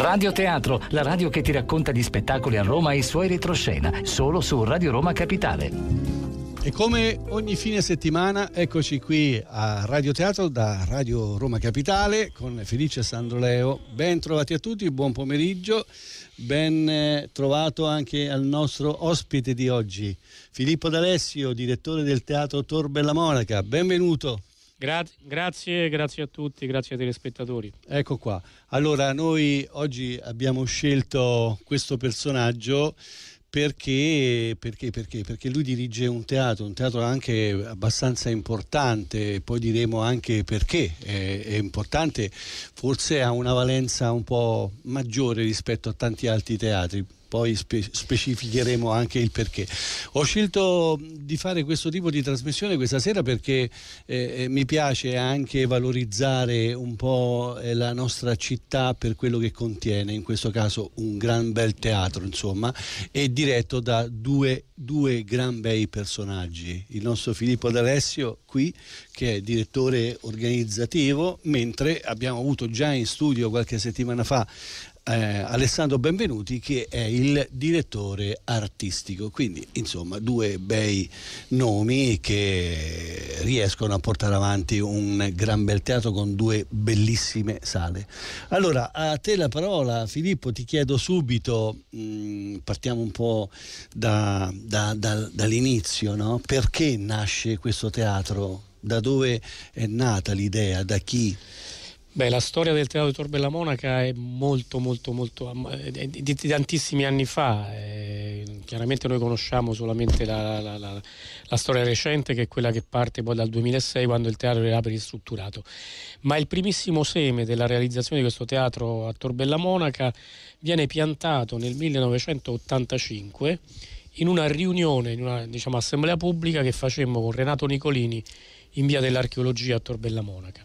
Radio Teatro, la radio che ti racconta gli spettacoli a Roma e i suoi retroscena, solo su Radio Roma Capitale. E come ogni fine settimana eccoci qui a Radio Teatro da Radio Roma Capitale con Felice Sandro Leo. Ben trovati a tutti, buon pomeriggio, ben eh, trovato anche al nostro ospite di oggi, Filippo D'Alessio, direttore del Teatro Tor Bella Monaca. Benvenuto. Gra- grazie, grazie a tutti, grazie ai telespettatori. Ecco qua. Allora, noi oggi abbiamo scelto questo personaggio perché, perché, perché? Perché lui dirige un teatro, un teatro anche abbastanza importante, poi diremo anche perché è, è, importante, forse ha una valenza un po' maggiore rispetto a tanti altri teatri poi spe- specificheremo anche il perché. Ho scelto di fare questo tipo di trasmissione questa sera perché eh, eh mi piace anche valorizzare un po' eh, la nostra città per quello che contiene, in questo caso un gran bel teatro, insomma, e diretto da due, due gran bei personaggi, il nostro Filippo D'Alessio qui, che è direttore organizzativo, mentre abbiamo avuto già in studio qualche settimana fa eh, Alessandro Benvenuti che è il direttore artistico. Quindi insomma due bei nomi che riescono a portare avanti un gran bel teatro con due bellissime sale. Allora a te la parola Filippo, ti chiedo subito, mh, mm, partiamo un po' da, da, da, dall'inizio, no? perché nasce questo teatro? Da dove è nata l'idea? Da chi? Beh, la storia del teatro di Tor Bella Monaca è molto, molto, molto di, di tantissimi anni fa. Eh, chiaramente noi conosciamo solamente la, la, la, la, storia recente, che è quella che parte poi dal 2006, quando il teatro era ristrutturato. Ma il primissimo seme della realizzazione di questo teatro a Tor Bella Monaca viene piantato nel 1985 in una riunione, in una diciamo, assemblea pubblica che facemmo con Renato Nicolini in via dell'archeologia a Tor Bella Monaca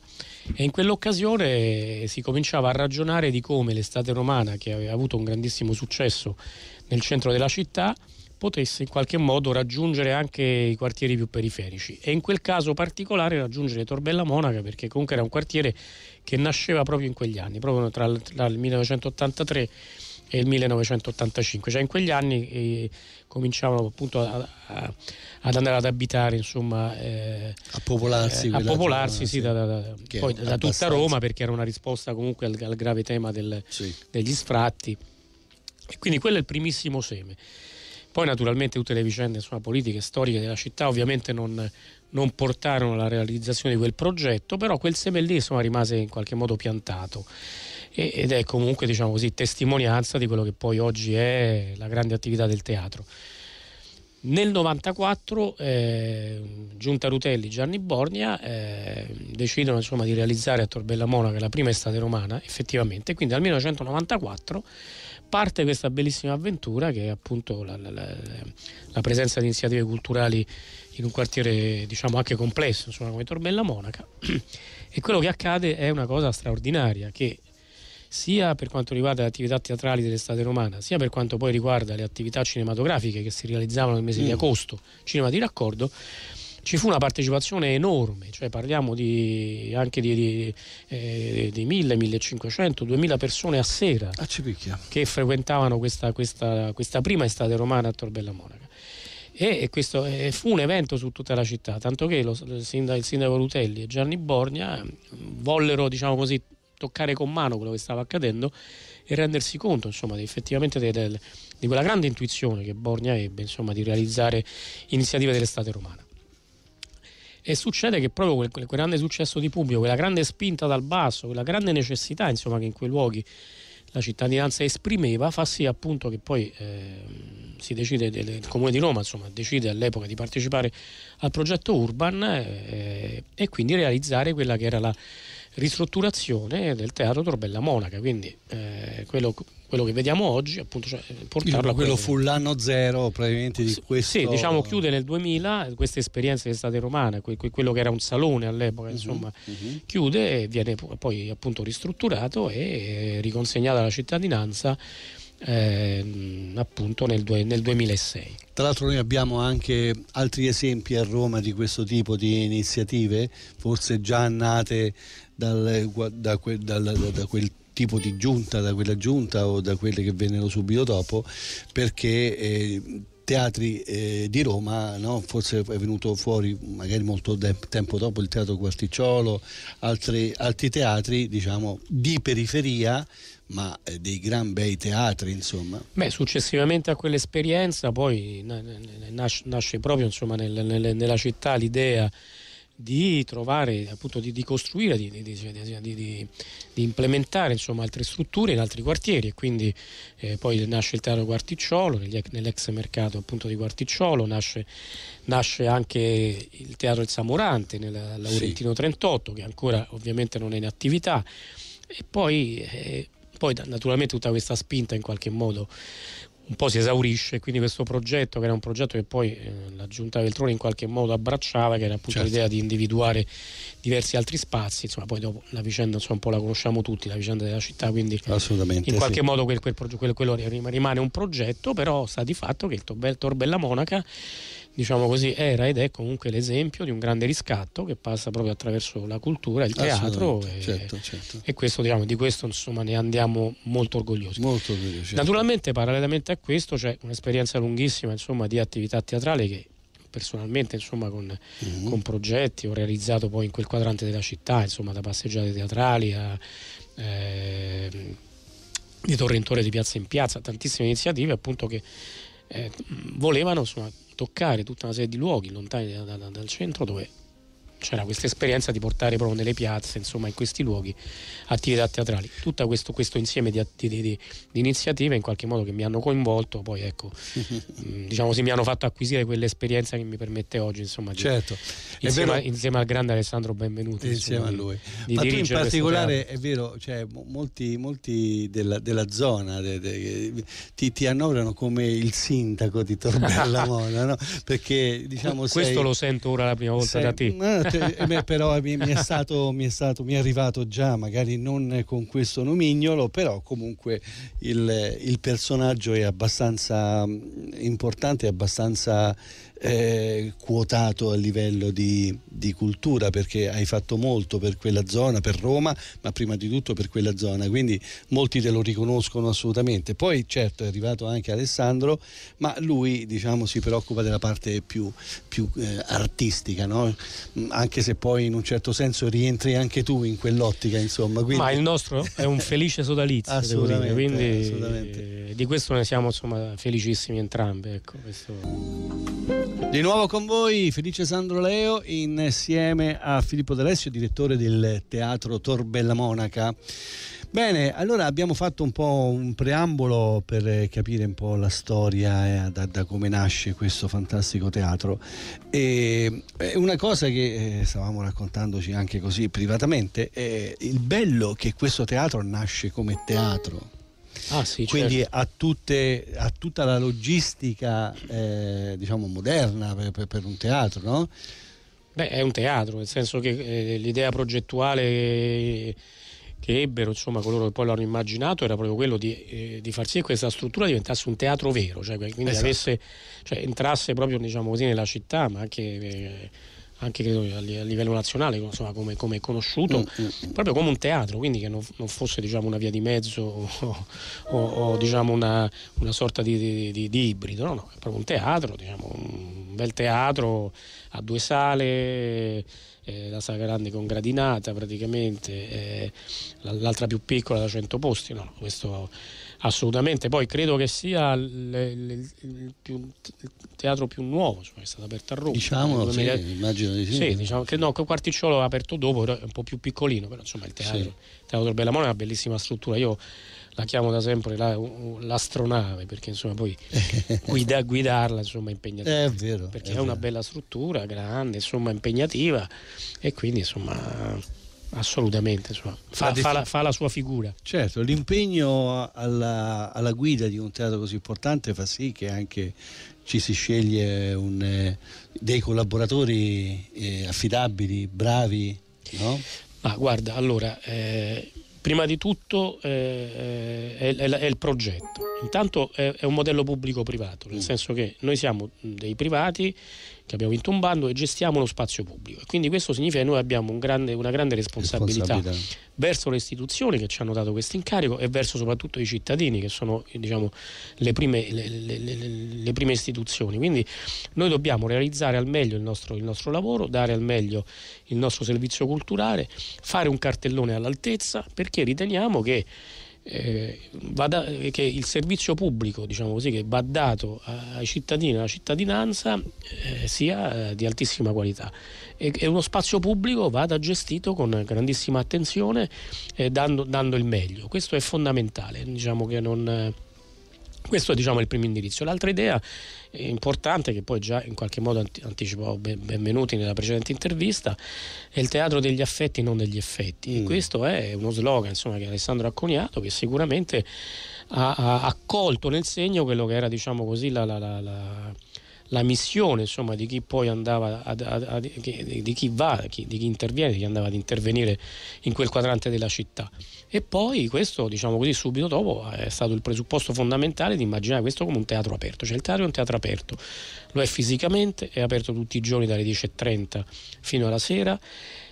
e in quell'occasione eh, si cominciava a ragionare di come l'estate romana, che aveva avuto un grandissimo successo nel centro della città, potesse in qualche modo raggiungere anche i quartieri più periferici e in quel caso particolare raggiungere Torbella Monaca perché comunque era un quartiere che nasceva proprio in quegli anni, proprio tra, tra il 1983 e il 1985, cioè in quegli anni eh, cominciavano appunto a, a, ad andare ad abitare, insomma, eh, a popolarsi, eh, a popolarsi sì, da, da, da, poi, da tutta Roma perché era una risposta comunque al, al grave tema del, sì. degli sfratti. E quindi quello è il primissimo seme. Poi naturalmente tutte le vicende insomma, politiche e storiche della città ovviamente non, non, portarono alla realizzazione di quel progetto, però quel seme lì insomma, rimase in qualche modo piantato ed è comunque diciamo così, testimonianza di quello che poi oggi è la grande attività del teatro. Nel 1994 eh, Giunta Rutelli e Gianni Borgna eh, decidono insomma, di realizzare a Torbella Monaca la prima estate romana, effettivamente, quindi nel 1994 parte questa bellissima avventura che è appunto la, la, la, la presenza di iniziative culturali in un quartiere diciamo anche complesso insomma, come Torbella Monaca e quello che accade è una cosa straordinaria che sia per quanto riguarda le attività teatrali dell'estate romana, sia per quanto poi riguarda le attività cinematografiche che si realizzavano nel mese mm. di agosto, cinema di raccordo, ci fu una partecipazione enorme, cioè parliamo di, anche di, di, eh, di 1000, 1500, 2000 persone a sera ah, a che frequentavano questa, questa, questa, prima estate romana a Torbella Monaca. E questo eh, fu un evento su tutta la città, tanto che lo, il, sindaco, il sindaco Rutelli e Gianni Borgna vollero diciamo così, toccare con mano quello che stava accadendo e rendersi conto insomma, effettivamente de, de, di quella grande intuizione che Borgna ebbe insomma, di realizzare iniziative dell'estate romana. E succede che proprio quel, quel, grande successo di pubblico, quella grande spinta dal basso, quella grande necessità insomma, che in quei luoghi la cittadinanza esprimeva fa sì appunto che poi eh, si decide, il Comune di Roma insomma, decide all'epoca di partecipare al progetto Urban eh, e quindi realizzare quella che era la ristrutturazione del teatro Torbella Monaca, quindi eh, quello, quello, che vediamo oggi, appunto, cioè, eh, portarlo quello fu l'anno zero probabilmente di questo. Sì, diciamo chiude nel 2000 questa esperienza di estate romana, que, que, quello che era un salone all'epoca, uh-huh, insomma, uh-huh. chiude e viene poi appunto ristrutturato e eh, riconsegnato alla cittadinanza. Eh, appunto nel, due, nel, 2006. Tra l'altro noi abbiamo anche altri esempi a Roma di questo tipo di iniziative, forse già nate dal, da, quel, dal, da quel tipo di giunta, da quella giunta o da quelle che vennero subito dopo, perché eh, teatri eh, di Roma, no? forse è venuto fuori magari molto de- tempo dopo il Teatro Quarticciolo, altri, altri teatri diciamo, di periferia, ma eh, dei gran bei teatri insomma. Beh, successivamente a quell'esperienza poi nasce, nasce proprio insomma, nel, nel, nella città l'idea di trovare, appunto di, di costruire, di, di, di, implementare insomma, altre strutture in altri quartieri e quindi eh, poi nasce il teatro Quarticciolo, nell'ex mercato appunto di Quarticciolo, nasce, nasce anche il teatro Il Samurante nel Laurentino sì. 38 che ancora ovviamente non è in attività e poi... Eh, poi naturalmente tutta questa spinta in qualche modo un po' si esaurisce, quindi questo progetto, che era un progetto che poi eh, la Giunta Veltroni in qualche modo abbracciava, che era appunto certo. l'idea di individuare diversi altri spazi, insomma poi dopo la vicenda insomma, un po' la conosciamo tutti, la vicenda della città, quindi in qualche sì. modo quel, quel, quello rimane un progetto, però sta di fatto che il Torbella Monaca diciamo così, era ed è comunque l'esempio di un grande riscatto che passa proprio attraverso la cultura, il teatro e, certo, certo. e questo, diciamo, di questo insomma, ne andiamo molto orgogliosi. Molto orgogliosi certo. Naturalmente parallelamente a questo c'è un'esperienza lunghissima insomma, di attività teatrale che personalmente insomma, con, mm. con, progetti ho realizzato poi in quel quadrante della città, insomma, da passeggiate teatrali a... Eh, di torrentore di piazza in piazza, tantissime iniziative appunto che eh, volevano insomma, toccare tutta una serie di luoghi lontani da, da, dal centro dove c'era questa esperienza di portare proprio nelle piazze, insomma in questi luoghi, attività teatrali. Tutto questo, questo insieme di, di, di, di, iniziative in qualche modo che mi hanno coinvolto, poi ecco, mm, diciamo si mi hanno fatto acquisire quell'esperienza che mi permette oggi, insomma, certo. insieme, insieme, al grande Alessandro benvenuto. Insieme insomma, a lui. Di, Ma tu in particolare, è vero, cioè, molti, molti della, della, zona de, de, de, ti, ti, annoverano come il sindaco di Torbella Mona, no? perché diciamo... Questo sei, lo sento ora la prima volta sei, da te. Cioè, eh, però mi, mi, è stato, mi, è stato, mi è arrivato già, magari non con questo nomignolo, però comunque il, il personaggio è abbastanza mm, importante, è abbastanza eh, quotato a livello di, di, cultura perché hai fatto molto per quella zona, per Roma, ma prima di tutto per quella zona, quindi molti te lo riconoscono assolutamente. Poi certo è arrivato anche Alessandro, ma lui diciamo, si preoccupa della parte più, più eh, artistica, no? Mm, anche se poi in un certo senso rientri anche tu in quell'ottica. Insomma. Quindi... Ma il nostro è un felice sodalizio, assolutamente, dire, quindi assolutamente. Eh, di questo ne siamo insomma, felicissimi entrambi. Ecco, questo... Di nuovo con voi Felice Sandro Leo insieme a Filippo D'Alessio, direttore del Teatro Torbella Monaca. Bene, allora abbiamo fatto un po' un preambolo per capire un po' la storia eh, da, da, come nasce questo fantastico teatro. E, eh, una cosa che eh, stavamo raccontandoci anche così privatamente, è il bello che questo teatro nasce come teatro Ah, sì, certo. Quindi certo. a, tutte, a, tutta la logistica eh, diciamo moderna per, per, per un teatro, no? Beh, è un teatro, nel senso che eh, l'idea progettuale che, che ebbero, insomma, coloro che poi l'hanno immaginato, era proprio quello di, eh, di, far sì che questa struttura diventasse un teatro vero, cioè, quindi esatto. avesse, cioè, entrasse proprio diciamo così, nella città, ma anche eh, anche credo, a livello nazionale, insomma, come, come conosciuto, mm-hmm. proprio come un teatro, quindi che non, non fosse diciamo, una via di mezzo o, o, o diciamo una, una, sorta di, di, di, di ibrido, no, no, è proprio un teatro, diciamo, un bel teatro a due sale. Eh, la sala grande con gradinata praticamente, eh, l'altra più piccola da 100 posti, no, questo assolutamente. Poi credo che sia il, il, più, il teatro più nuovo insomma, che è stato aperto a Roma. Diciamo, sì, mi... immagino di sì. Sì, diciamo che no, Quarticciolo l'ha aperto dopo, è un po' più piccolino, però insomma il teatro, sì. il teatro del Bellamone è una bellissima struttura. Io la chiamo da sempre la, l'astronave perché insomma poi guida, guidarla insomma è impegnativa. È vero. Perché è, è una bella struttura, grande, insomma impegnativa e quindi insomma assolutamente fa, la fa, la, fa, la, sua figura certo l'impegno alla, alla, guida di un teatro così importante fa sì che anche ci si sceglie un, eh, dei collaboratori eh, affidabili bravi no? ma guarda allora eh, prima di tutto eh, eh, è, è, è, il progetto intanto è, è un modello pubblico privato nel mm. senso che noi siamo dei privati che abbiamo vinto un bando e gestiamo lo spazio pubblico. E quindi questo significa che noi abbiamo un grande, una grande responsabilità, responsabilità, verso le istituzioni che ci hanno dato questo incarico e verso soprattutto i cittadini che sono diciamo, le, prime, le, le, le, prime, istituzioni. Quindi noi dobbiamo realizzare al meglio il nostro, il nostro lavoro, dare al meglio il nostro servizio culturale, fare un cartellone all'altezza perché riteniamo che eh, da, che il servizio pubblico diciamo così, che va dato ai cittadini e alla cittadinanza eh, sia eh, di altissima qualità e, e, uno spazio pubblico vada gestito con grandissima attenzione eh, dando, dando, il meglio questo è fondamentale diciamo che non eh, questo diciamo, è il primo indirizzo. L'altra idea importante, che poi già in qualche modo anticipavo oh, Benvenuti nella precedente intervista, è il teatro degli affetti, non degli effetti. Mm. Questo è uno slogan insomma, che Alessandro ha coniato, che sicuramente ha, ha, ha nel segno quello che era diciamo così, la, la, la, la missione insomma, di chi poi andava ad, ad, ad, di chi va, chi, di chi interviene, di chi andava ad intervenire in quel quadrante della città. E poi questo, diciamo così, subito dopo eh, è stato il presupposto fondamentale di immaginare questo come un teatro aperto, cioè il teatro è un teatro aperto, lo è fisicamente, è aperto tutti i giorni dalle 10.30 fino alla sera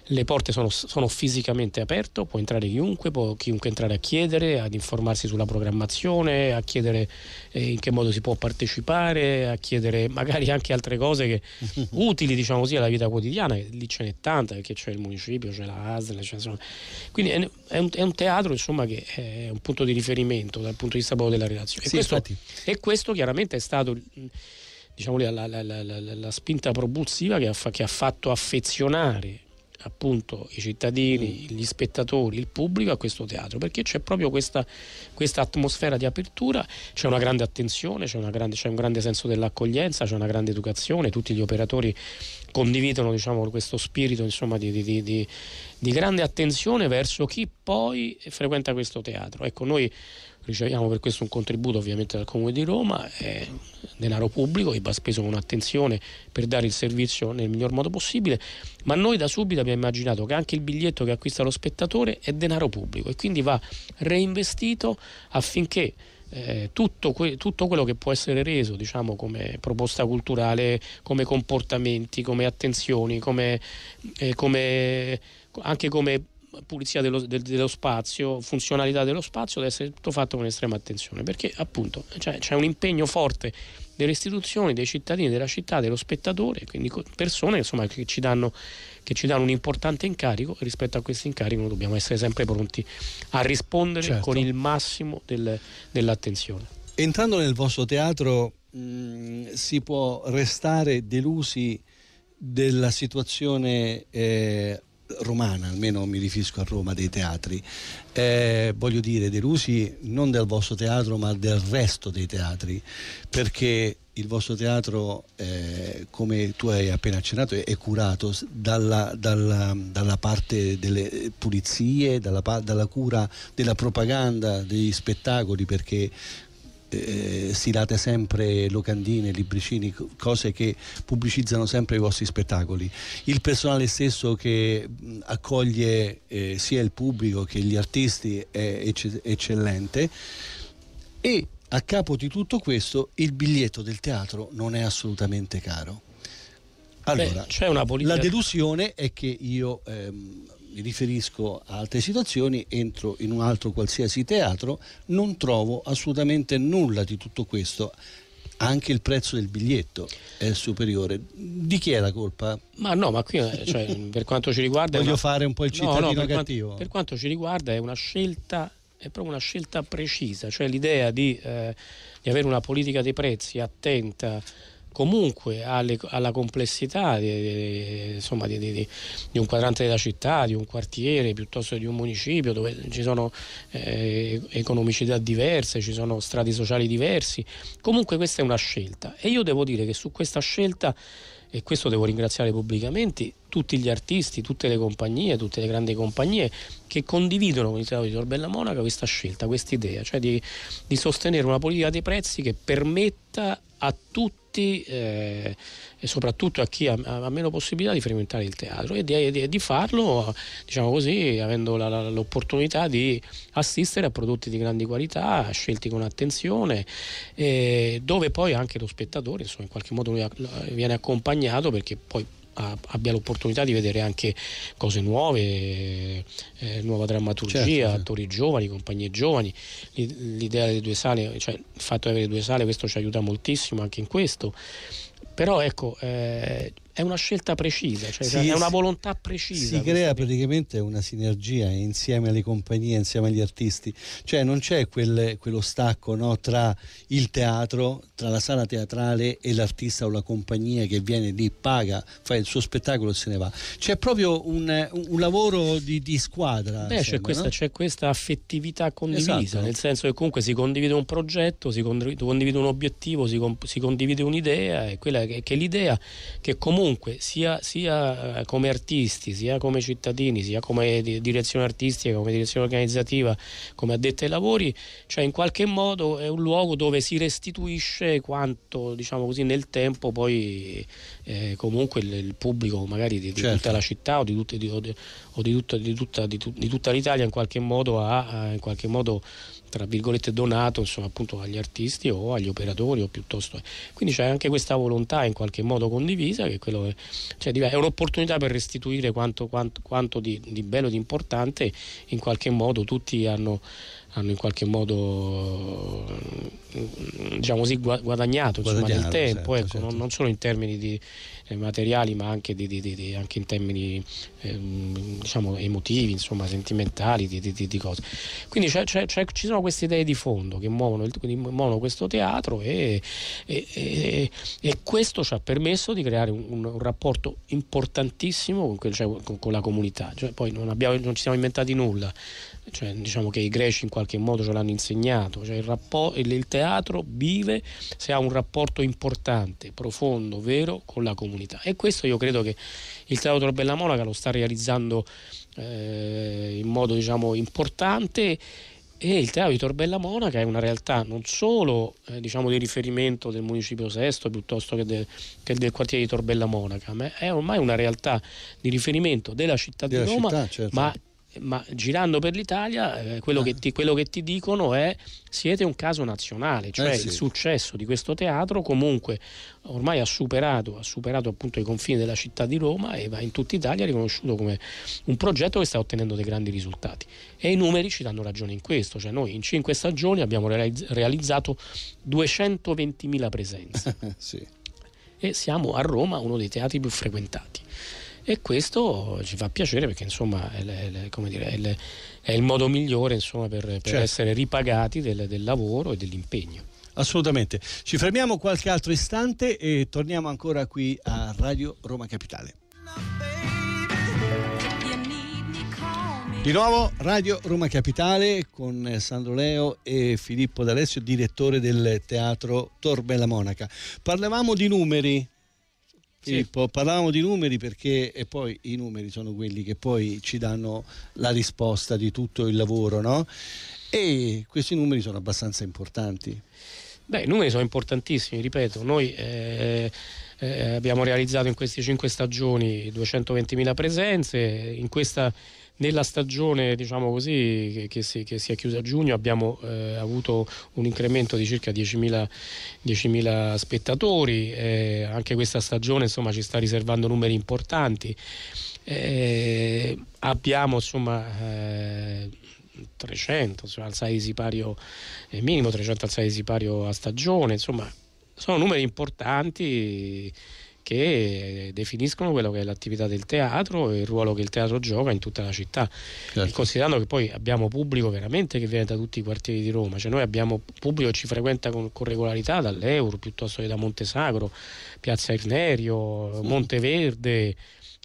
le porte sono, sono fisicamente aperte, può entrare chiunque, può chiunque entrare a chiedere, ad informarsi sulla programmazione, a chiedere eh, in che modo si può partecipare, a chiedere magari anche altre cose che, utili diciamo così, alla vita quotidiana, lì ce n'è tanta perché c'è il municipio, c'è la ASL, c'è, insomma. quindi è un, è un teatro insomma, che è un punto di riferimento dal punto di vista proprio della relazione. Sì, e, questo, e questo chiaramente è stato... Diciamo, la, la, la, la, spinta propulsiva che ha, che ha, fatto affezionare appunto i cittadini, mm. gli spettatori, il pubblico a questo teatro, perché c'è proprio questa, questa atmosfera di apertura, c'è una grande attenzione, c'è, una grande, c'è un grande senso dell'accoglienza, c'è una grande educazione, tutti gli operatori condividono diciamo, questo spirito insomma, di, di, di, di grande attenzione verso chi poi frequenta questo teatro. Ecco, noi riceviamo per questo un contributo ovviamente dal Comune di Roma, è denaro pubblico che va speso con attenzione per dare il servizio nel miglior modo possibile, ma noi da subito abbiamo immaginato che anche il biglietto che acquista lo spettatore è denaro pubblico e quindi va reinvestito affinché eh, tutto, que- tutto, quello che può essere reso diciamo, come proposta culturale, come comportamenti, come attenzioni, come, eh, come, anche come pulizia dello, de, dello, spazio, funzionalità dello spazio deve essere tutto fatto con estrema attenzione perché appunto cioè, c'è un impegno forte delle istituzioni, dei cittadini, della città, dello spettatore, quindi persone insomma, che, ci danno, che, ci danno, un importante incarico e rispetto a questo incarico noi dobbiamo essere sempre pronti a rispondere certo. con il massimo del, dell'attenzione. Entrando nel vostro teatro mh, mm, si può restare delusi della situazione eh, romana, almeno mi riferisco a Roma, dei teatri. Eh, voglio dire, delusi non del vostro teatro ma del resto dei teatri, perché il vostro teatro, eh, come tu hai appena accennato, è, curato dalla, dalla, dalla parte delle pulizie, dalla, dalla, cura della propaganda, degli spettacoli, perché eh, stilate sempre locandine, libricini, cose che pubblicizzano sempre i vostri spettacoli. Il personale stesso che accoglie eh, sia il pubblico che gli artisti è ecce- eccellente e a capo di tutto questo il biglietto del teatro non è assolutamente caro. Allora, Beh, c'è una politica... la delusione è che io ehm, mi riferisco a altre situazioni, entro in un altro qualsiasi teatro, non trovo assolutamente nulla di tutto questo anche il prezzo del biglietto è superiore. Di chi è la colpa? Ma no, ma qui eh, cioè, per quanto ci riguarda... Voglio una... fare un po' il cittadino no, no, per cattivo. Quanto, per quanto ci riguarda è una scelta, è proprio una scelta precisa, cioè l'idea di, eh, di avere una politica dei prezzi attenta comunque alle, alla complessità di, di, insomma, di, di, un quadrante della città, di un quartiere piuttosto che di un municipio dove ci sono eh, economicità diverse, ci sono strati sociali diversi. Comunque questa è una scelta e io devo dire che su questa scelta, e questo devo ringraziare pubblicamente, tutti gli artisti, tutte le compagnie, tutte le grandi compagnie che condividono con il Teatro di Torbella Monaca questa scelta, questa idea, cioè di, di sostenere una politica dei prezzi che permetta a tutti tutti eh, e soprattutto a chi ha, ha, meno possibilità di frequentare il teatro e di, di, di farlo, diciamo così, avendo la, la, l'opportunità di assistere a prodotti di grandi qualità, scelti con attenzione, eh, dove poi anche lo spettatore insomma, in qualche modo viene accompagnato perché poi abbia l'opportunità di vedere anche cose nuove, eh, eh nuova drammaturgia, certo, attori giovani, compagnie giovani, l'idea delle due sale, cioè il fatto di avere due sale questo ci aiuta moltissimo anche in questo, però ecco eh, è una scelta precisa, cioè si, è una volontà precisa. Si crea praticamente una sinergia insieme alle compagnie, insieme agli artisti, cioè non c'è quel, quello stacco no, tra il teatro, tra la sala teatrale e l'artista o la compagnia che viene lì, paga, fa il suo spettacolo e se ne va. C'è proprio un, un lavoro di, di squadra. Beh, insomma, c'è, questa, no? c'è, questa, affettività condivisa, esatto. nel senso che comunque si condivide un progetto, si condivide un obiettivo, si, si condivide un'idea e quella che, che l'idea che comunque comunque sia, sia, eh, come artisti, sia come cittadini, sia come direzione artistica, come direzione organizzativa, come addetta ai lavori, cioè in qualche modo è un luogo dove si restituisce quanto diciamo così nel tempo poi eh, comunque il, il, pubblico magari di, di certo. tutta la città o di, tutte, di, o di tutta, tutta, tutta, l'Italia in qualche modo ha eh, in qualche modo tra virgolette donato insomma, appunto agli artisti o agli operatori o piuttosto eh. quindi c'è anche questa volontà in qualche modo condivisa che è, quello, cioè, è un'opportunità per restituire quanto, quanto, quanto di, di, bello e di importante in qualche modo tutti hanno, hanno in qualche modo mm, diciamo così, guadagnato, insomma, guadagnato, tempo, certo, ecco, certo. Non, non, solo in termini di, eh, materiali ma anche, di, di, anche in termini eh, diciamo, emotivi, insomma, sentimentali, di, cose. Quindi c'è, c'è, c'è, ci sono queste idee di fondo che muovono, il, muovono questo teatro e, e, e, e, questo ci ha permesso di creare un, un rapporto importantissimo con, quel, cioè, con, con la comunità. Cioè, poi non, abbiamo, non ci siamo inventati nulla cioè, diciamo che i greci in qualche modo ce l'hanno insegnato, cioè il, rapporto, il teatro vive se ha un rapporto importante, profondo, vero con la comunità e questo io credo che il Teatro Bella Monaca lo sta realizzando eh, in modo diciamo, importante e il teatro di Torbella Monaca è una realtà non solo eh, diciamo, di riferimento del municipio Sesto piuttosto che, de, che, del quartiere di Torbella Monaca, ma è ormai una realtà di riferimento della città della di Roma, città, certo. ma ma girando per l'Italia eh, quello, che eh. ti, quello, che ti, dicono è siete un caso nazionale, eh, cioè eh sì. il successo di questo teatro comunque ormai ha superato, ha superato appunto i confini della città di Roma e va in tutta Italia riconosciuto come un progetto che sta ottenendo dei grandi risultati e i numeri ci danno ragione in questo, cioè noi in cinque stagioni abbiamo realizzato 220.000 presenze sì. e siamo a Roma uno dei teatri più frequentati e questo ci fa piacere perché insomma è, è, dire, è, il, è il, modo migliore insomma, per, per certo. essere ripagati del, del lavoro e dell'impegno. Assolutamente. Ci fermiamo qualche altro istante e torniamo ancora qui a Radio Roma Capitale. Di nuovo Radio Roma Capitale con Sandro Leo e Filippo D'Alessio, direttore del teatro Torbella Monaca. Parlavamo di numeri, sì. parlavamo di numeri perché e poi i numeri sono quelli che poi ci danno la risposta di tutto il lavoro, no? E questi numeri sono abbastanza importanti. Beh, i numeri sono importantissimi, ripeto, noi eh, eh, abbiamo realizzato in queste cinque stagioni 220.000 presenze, in questa nella stagione diciamo così, che, che, si, che, si, è chiusa a giugno abbiamo eh, avuto un incremento di circa 10.000, 10.000 spettatori, eh, anche questa stagione insomma, ci sta riservando numeri importanti. Eh, abbiamo insomma, 300 cioè, alzate di sipario eh, minimo, 300 alzate di sipario a stagione, insomma sono numeri importanti che definiscono quello che è l'attività del teatro e il ruolo che il teatro gioca in tutta la città, certo. considerando che poi abbiamo pubblico veramente che viene da tutti i quartieri di Roma, cioè noi abbiamo pubblico che ci frequenta con, con regolarità dall'Euro piuttosto che da Montesagro, Piazza Ignerio, Monteverde,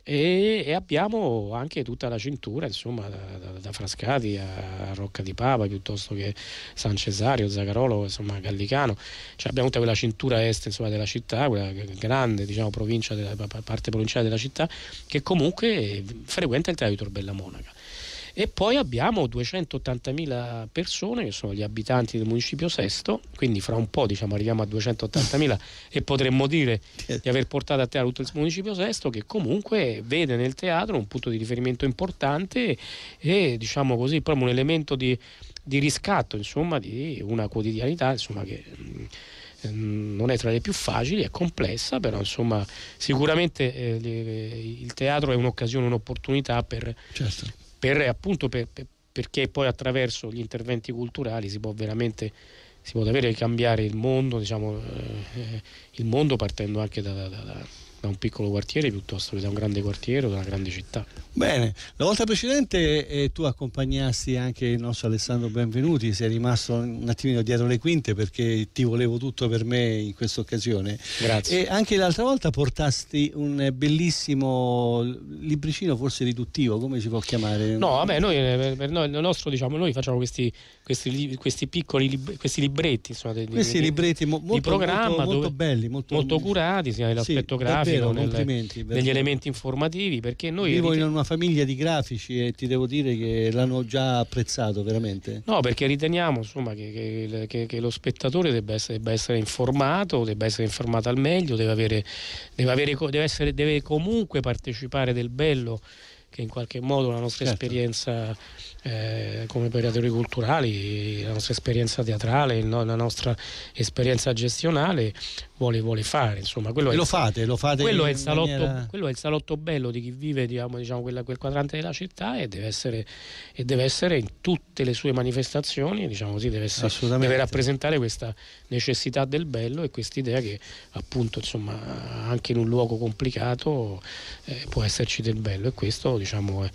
e, e abbiamo anche tutta la cintura, insomma, da, da, da, Frascati a Rocca di Papa piuttosto che San Cesario, Zagarolo, insomma, Gallicano. Cioè abbiamo tutta quella cintura est insomma, della città, quella grande diciamo, provincia della, parte provinciale della città, che comunque frequenta il teatro Bella Monaca. E poi abbiamo 280.000 persone che sono gli abitanti del municipio Sesto, quindi fra un po' diciamo, arriviamo a 280.000 e potremmo dire certo. di aver portato a teatro tutto il municipio Sesto che comunque vede nel teatro un punto di riferimento importante e diciamo così proprio un elemento di, di riscatto insomma, di una quotidianità insomma, che mm, mm, non è tra le più facili, è complessa, però insomma sicuramente eh, il teatro è un'occasione, un'opportunità per, certo per, appunto per, per, perché poi attraverso gli interventi culturali si può veramente si può davvero cambiare il mondo, diciamo, eh, il mondo partendo anche da, da, da da un piccolo quartiere piuttosto che da un grande quartiere o da una grande città. Bene, la volta precedente eh, tu accompagnasti anche il nostro Alessandro Benvenuti, sei rimasto un attimino dietro le quinte perché ti volevo tutto per me in questa occasione. Grazie. E anche l'altra volta portasti un bellissimo libricino forse riduttivo, come si può chiamare? No, vabbè, noi, eh, per noi, il nostro, diciamo, noi facciamo questi questi, questi piccoli lib- questi libretti, insomma, di, questi libretti mo- molto, di programma molto, molto belli, molto, molto curati sia nell'aspetto sì, grafico, vero, nel, negli elementi informativi. Perché noi vivo riten- in una famiglia di grafici e ti devo dire che l'hanno già apprezzato veramente. No, perché riteniamo insomma, che, che, che, che lo spettatore debba essere, debba essere, informato, debba essere informato al meglio, deve, avere, deve, avere, deve, essere, deve comunque partecipare del bello che in qualche modo la nostra certo. esperienza eh, come operatori culturali, la nostra esperienza teatrale, la nostra esperienza gestionale vuole, vuole fare. Insomma, quello e lo, il, fate, lo fate? Quello è, salotto, maniera... quello, è il salotto, bello di chi vive diciamo, diciamo, quella, quel quadrante della città e deve, essere, e deve essere, in tutte le sue manifestazioni, diciamo così, deve, essere, deve rappresentare questa necessità del bello e quest'idea che appunto insomma, anche in un luogo complicato eh, può esserci del bello e questo diciamo è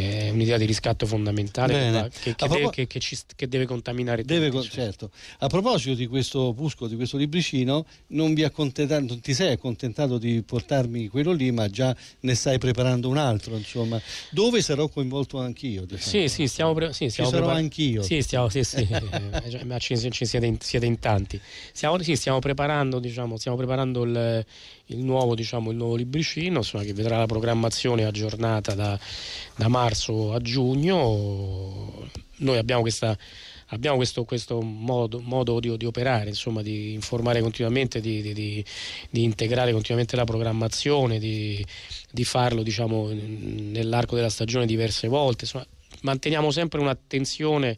è un'idea di riscatto fondamentale che, che, deve, che, che, ci, che, deve contaminare deve, con, certo. A proposito di questo opuscolo, di questo libricino, non, non, ti sei accontentato di portarmi quello lì, ma già ne stai preparando un altro, insomma, dove sarò coinvolto anch'io. Sì, sì, stiamo, pre- sì, stiamo sarò anch'io. Sì, stiamo, sì, sì. Eh, ma ci, ci siete, in, siete, in, tanti. Stiamo, sì, stiamo preparando, diciamo, stiamo preparando il il nuovo, diciamo, il nuovo libricino insomma, che vedrà la programmazione aggiornata da, da marzo a giugno. Noi abbiamo questa abbiamo questo, questo modo, modo di, di, operare, insomma, di informare continuamente, di, di, di integrare continuamente la programmazione, di, farlo diciamo, nell'arco della stagione diverse volte. Insomma, manteniamo sempre un'attenzione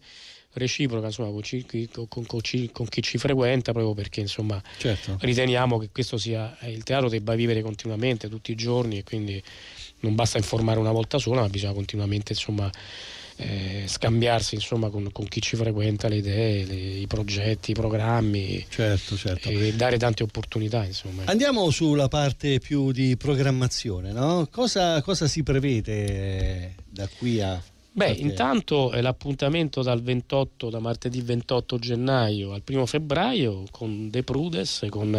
reciproca insomma, con, chi, con, con, con, chi ci frequenta, proprio perché insomma, certo. riteniamo che questo sia eh, il teatro debba vivere continuamente tutti i giorni e quindi non basta informare una volta sola, ma bisogna continuamente insomma, eh, scambiarsi insomma, con, con, chi ci frequenta le idee, le, i progetti, i programmi certo, certo. e dare tante opportunità. Insomma. Andiamo sulla parte più di programmazione, no? cosa, cosa si prevede eh, da qui a Beh, okay. intanto è l'appuntamento dal 28, da martedì 28 gennaio al 1 febbraio con De Prudes, con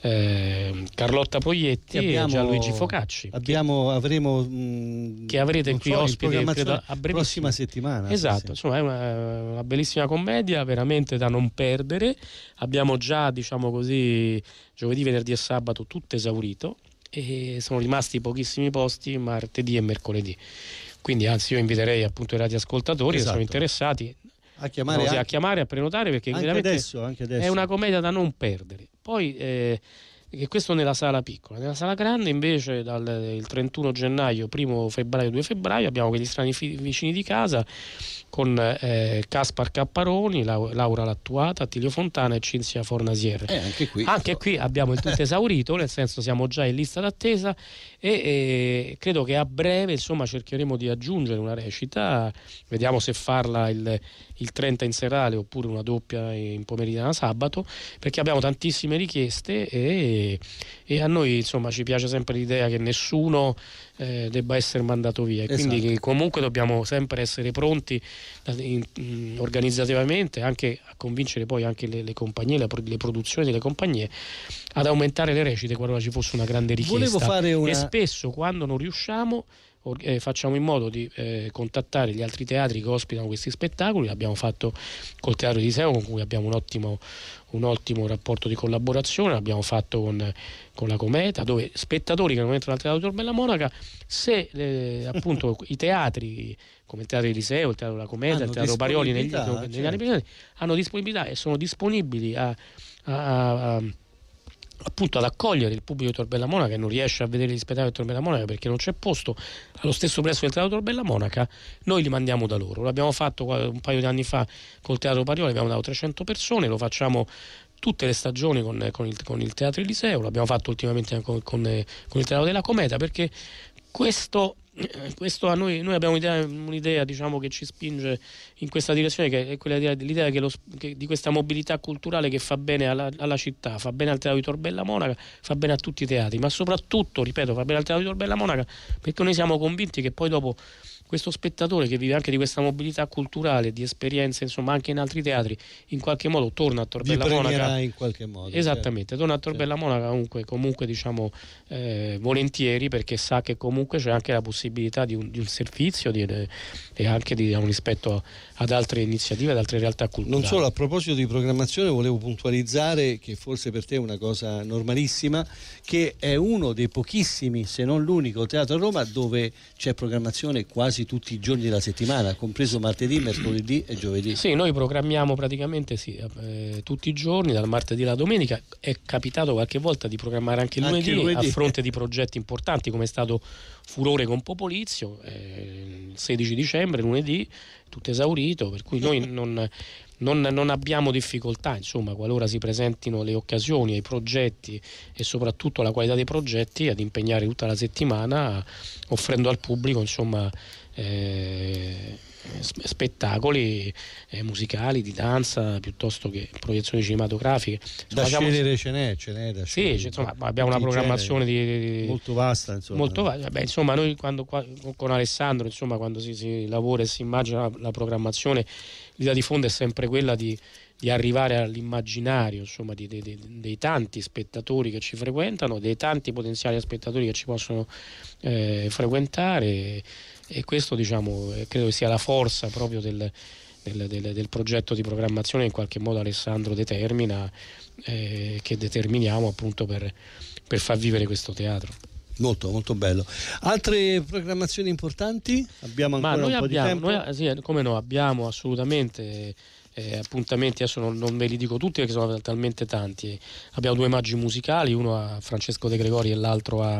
eh, Carlotta Poglietti e, abbiamo, e Gianluigi Focacci. Abbiamo, che, avremo, mh, mm, che avrete qui so, ospite credo, a prossima settimana. Esatto, sì. insomma è una, una, bellissima commedia, veramente da non perdere. Abbiamo già, diciamo così, giovedì, venerdì e sabato tutto esaurito e sono rimasti pochissimi posti martedì e mercoledì. Quindi anzi io inviterei appunto i radioascoltatori esatto. che sono esatto. interessati a chiamare, no, a, chiamare a prenotare perché anche veramente adesso, anche adesso. è una commedia da non perdere. Poi eh, e questo nella sala piccola. Nella sala grande invece dal 31 gennaio, 1 febbraio, 2 febbraio abbiamo quegli strani fi- vicini di casa con eh, Caspar Capparoni, Laura Lattuata, Attilio Fontana e Cinzia Fornasier. Eh, anche, qui, anche qui, abbiamo il tutto esaurito, nel senso siamo già in lista d'attesa e, e credo che a breve insomma, cercheremo di aggiungere una recita, vediamo se farla il, il 30 in serale oppure una doppia in pomeridiana sabato, perché abbiamo tantissime richieste e, e a noi insomma ci piace sempre l'idea che nessuno eh, debba essere mandato via. Esatto. Quindi comunque dobbiamo sempre essere pronti in, in, mm, organizzativamente anche a convincere poi anche le, le compagnie, le, le, produzioni delle compagnie ad aumentare le recite qualora ci fosse una grande richiesta. fare una... E spesso quando non riusciamo eh, facciamo in modo di eh, contattare gli altri teatri che ospitano questi spettacoli, l'abbiamo fatto col Teatro di Seo con cui abbiamo un ottimo, un ottimo rapporto di collaborazione, l'abbiamo fatto con, con, la Cometa, dove spettatori che non entrano al Teatro di Bella Monaca, se eh, appunto i teatri come il Teatro Eliseo, il Teatro La Cometa, il Teatro Parioli negli, negli cioè. anni certo. precedenti hanno disponibilità e sono disponibili a, a, a appunto ad accogliere il pubblico di Torbella Monaca non riesce a vedere gli spettacoli di Torbella Monaca perché non c'è posto allo stesso presso del Teatro Torbella Monaca noi li mandiamo da loro l'abbiamo fatto un paio di anni fa col Teatro Parioli abbiamo dato 300 persone lo facciamo tutte le stagioni con, con, il, con il, Teatro Eliseo l'abbiamo fatto ultimamente anche con, con il Teatro della Cometa perché questo eh, noi, noi, abbiamo un'idea, un'idea diciamo, che ci spinge in questa direzione, che è quella dell'idea che lo, che, di questa mobilità culturale che fa bene alla, alla, città, fa bene al Teatro di Torbella Monaca, fa bene a tutti i teatri, ma soprattutto, ripeto, fa bene al Teatro di Torbella Monaca perché noi siamo convinti che poi dopo questo spettatore che vive anche di questa mobilità culturale, di esperienze, insomma, anche in altri teatri, in qualche modo torna a Torbella Monaca. in qualche modo. Certo. Esattamente, certo. torna a Torbella certo. Monaca comunque, comunque diciamo, eh, volentieri perché sa che comunque c'è anche la possibilità di un, di un servizio di, e anche di un rispetto ad altre iniziative, ad altre realtà culturali. Non solo, a proposito di programmazione volevo puntualizzare che forse per te è una cosa normalissima, che è uno dei pochissimi, se non l'unico, teatro a Roma dove c'è programmazione quasi quasi tutti i giorni della settimana, compreso martedì, mercoledì e giovedì. Sì, noi programmiamo praticamente sì, eh, eh tutti i giorni, dal martedì alla domenica. È capitato qualche volta di programmare anche lunedì, anche lunedì. a fronte di progetti importanti come è stato Furore con Popolizio, eh, il 16 dicembre, lunedì, tutto esaurito, per cui noi non non, non abbiamo difficoltà, insomma, qualora si presentino le occasioni, i progetti e soprattutto la qualità dei progetti, ad impegnare tutta la settimana offrendo al pubblico insomma, eh, spettacoli eh, musicali, di danza piuttosto che proiezioni cinematografiche. da diciamo, scegliere ce n'è, ce n'è da scegliere. Sì, insomma, abbiamo una programmazione di, di, molto vasta. Insomma, molto vasta. Beh, insomma noi quando, con Alessandro, insomma, quando si, si lavora e si immagina la, la programmazione l'idea di fondo è sempre quella di, di arrivare all'immaginario insomma, di, di, dei tanti spettatori che ci frequentano, dei tanti potenziali spettatori che ci possono eh, frequentare e questo diciamo, eh, credo sia la forza proprio del, del, del, del, progetto di programmazione in qualche modo Alessandro determina, eh, che determiniamo appunto per, per far vivere questo teatro. Molto, molto bello. Altre programmazioni importanti? Abbiamo ancora Ma noi un abbiamo, po' di tempo? Noi, sì, come no, abbiamo assolutamente eh, appuntamenti, adesso non, non, ve li dico tutti perché sono talmente tanti. Abbiamo due maggi musicali, uno a Francesco De Gregori e l'altro a,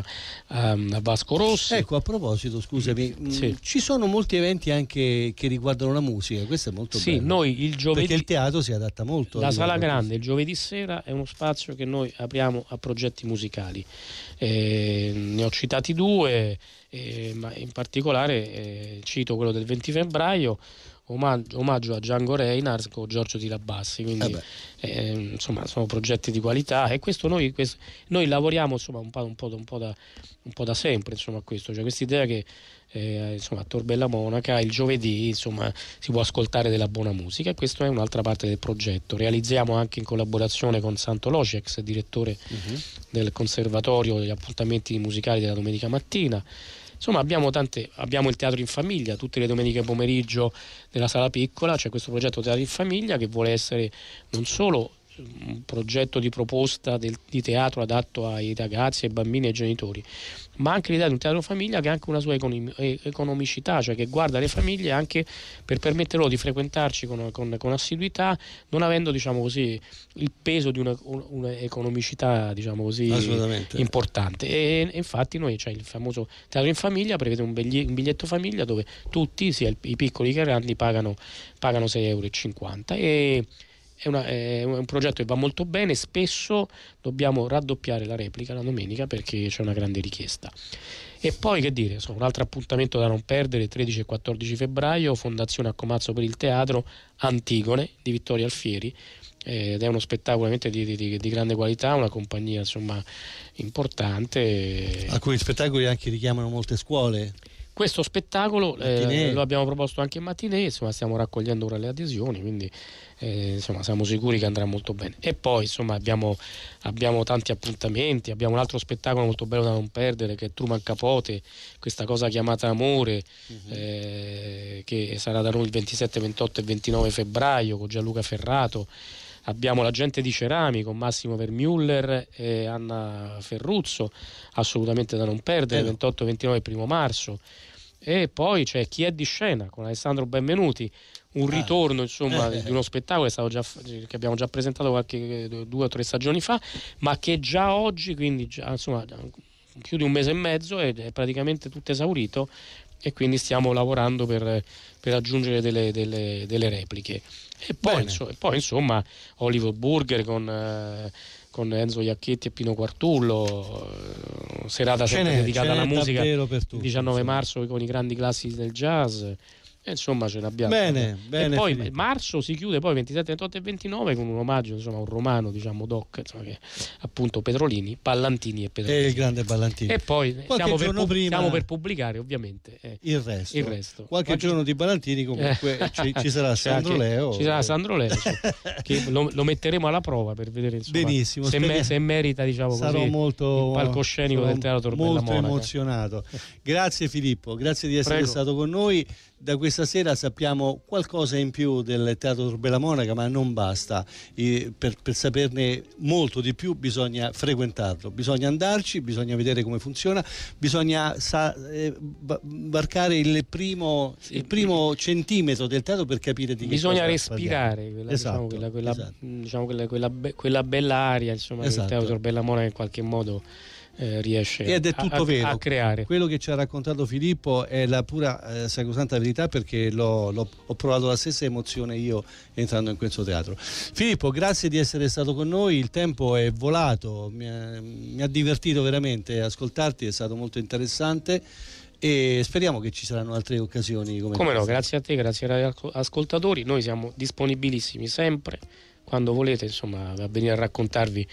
a, a Vasco Rossi. Ecco, a proposito, scusami, mm, mm, sì. mh, ci sono molti eventi anche che riguardano la musica, questo è molto sì, bello. Noi il giovedì, perché il teatro si adatta molto. La Sala Grande il giovedì sera è uno spazio che noi apriamo a progetti musicali. Eh, ne ho citati due, eh, ma in particolare eh, cito quello del 20 febbraio omaggio, omaggio a Django Reinhardt con Giorgio Tirabassi. Quindi, eh eh, insomma, sono progetti di qualità e questo noi, questo, noi lavoriamo insomma, un, po', un, po', un, po da, un, po', da, sempre insomma, a questo. Cioè, questa idea che eh, insomma, a Torbella Monaca il giovedì insomma, si può ascoltare della buona musica e questa è un'altra parte del progetto. Realizziamo anche in collaborazione con Santo Loci, ex direttore uh-huh. del Conservatorio degli appuntamenti musicali della domenica mattina. Insomma, abbiamo, tante, abbiamo il teatro in famiglia, tutte le domeniche pomeriggio nella sala piccola, c'è questo progetto Teatro in famiglia che vuole essere non solo un progetto di proposta del, di teatro adatto ai ragazzi, ai bambini e ai genitori, ma anche l'idea di un teatro famiglia che ha anche una sua econom- economicità, cioè che guarda le famiglie anche per permettere loro di frequentarci con, con, con assiduità, non avendo diciamo così, il peso di un'economicità diciamo importante. E, e, infatti noi, cioè, il famoso teatro in famiglia prevede un, begli- un biglietto famiglia dove tutti, sia il, i piccoli che i grandi, pagano, pagano 6,50 euro è, una, è, un progetto che va molto bene, spesso dobbiamo raddoppiare la replica la domenica perché c'è una grande richiesta. E poi che dire, so, un altro appuntamento da non perdere, 13 e 14 febbraio, Fondazione Accomazzo per il Teatro, Antigone di Vittorio Alfieri, eh, ed è uno spettacolo di, di, di, grande qualità, una compagnia insomma importante. Alcuni spettacoli anche richiamano molte scuole questo spettacolo eh, lo abbiamo proposto anche in mattinée, insomma, stiamo raccogliendo ora le adesioni, quindi eh, insomma, siamo sicuri che andrà molto bene. E poi insomma, abbiamo, abbiamo, tanti appuntamenti, abbiamo un altro spettacolo molto bello da non perdere che è Truman Capote, questa cosa chiamata Amore, uh-huh. eh, che sarà da noi il 27, 28 e 29 febbraio con Gianluca Ferrato abbiamo la gente di Cerami con Massimo Vermuller e Anna Ferruzzo, assolutamente da non perdere, 28-29 primo marzo. E poi c'è Chi è di scena con Alessandro Benvenuti, un ah. ritorno insomma, eh. di uno spettacolo che, già, che, abbiamo già presentato qualche eh, due o tre stagioni fa, ma che già oggi, quindi già, insomma, più di un mese e mezzo, è, è praticamente tutto esaurito e quindi stiamo lavorando per, per aggiungere delle, delle, delle repliche. E poi, inso- poi insomma Oliver Burger con... Eh, con Enzo Iacchetti e Pino Quartullo, eh, serata sempre dedicata alla musica, il 19 marzo con i grandi classici del jazz, insomma ce l'abbiamo. Bene, bene. E poi Filippo. marzo si chiude poi 27, 28 e 29 con un omaggio insomma, a un romano, diciamo doc, insomma, che, appunto Petrolini, Pallantini e Petrolini. E il grande Pallantini. E poi stiamo per, prima, stiamo per, pubblicare ovviamente eh, il, resto. il, resto. Qualche Qualche giorno di Pallantini comunque eh. ci, ci, sarà Sandro Leo. Ci sarà Sandro Leo, che lo, lo, metteremo alla prova per vedere insomma, Benissimo, se, me, se, merita diciamo sarò così, molto, il palcoscenico del teatro Molto emozionato. Grazie Filippo, grazie di essere Prego. stato con noi da questa sera sappiamo qualcosa in più del Teatro Torbella Monaca, ma non basta. Eh, per, per, saperne molto di più bisogna frequentarlo, bisogna andarci, bisogna vedere come funziona, bisogna sa, eh, barcare il primo, il primo, centimetro del teatro per capire di bisogna che cosa Bisogna respirare quella, bella aria insomma, esatto. del Teatro Torbella Monaca in qualche modo eh, riesce Ed è tutto a, vero. a creare. Quello che ci ha raccontato Filippo è la pura eh, sacrosanta verità perché l'ho, l'ho, ho provato la stessa emozione io entrando in questo teatro. Filippo, grazie di essere stato con noi, il tempo è volato, mi ha, mi ha divertito veramente ascoltarti, è stato molto interessante e speriamo che ci saranno altre occasioni come, come no, grazie a te, grazie agli ascoltatori, noi siamo disponibilissimi sempre quando volete insomma, a venire a raccontarvi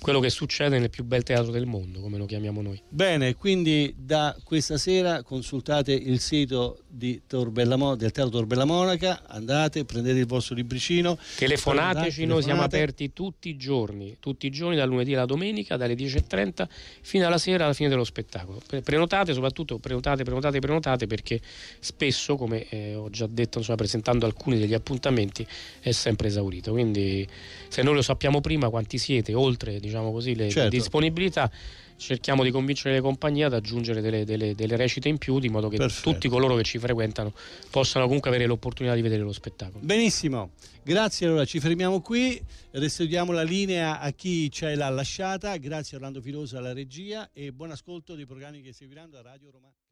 quello che succede nel più bel teatro del mondo, come lo chiamiamo noi. Bene, quindi da questa sera consultate il sito di Tor del Teatro Torbella Monaca, andate, prendete il vostro libricino. Telefonateci, noi siamo aperti tutti i giorni, tutti i giorni dal lunedì alla domenica, dalle 10.30 fino alla sera, alla fine dello spettacolo. Prenotate, soprattutto prenotate, prenotate, prenotate, perché spesso, come eh, ho già detto, insomma, presentando alcuni degli appuntamenti, è sempre esaurito. Quindi se noi lo sappiamo prima quanti siete, oltre diciamo così, le, certo. disponibilità, cerchiamo di convincere le compagnie ad aggiungere delle, delle, delle recite in più, di modo che Perfetto. tutti coloro che ci frequentano possano comunque avere l'opportunità di vedere lo spettacolo. Benissimo, grazie. Allora ci fermiamo qui, restituiamo la linea a chi ce l'ha lasciata. Grazie Orlando Filosa alla regia e buon ascolto dei programmi che seguiranno a Radio Romana.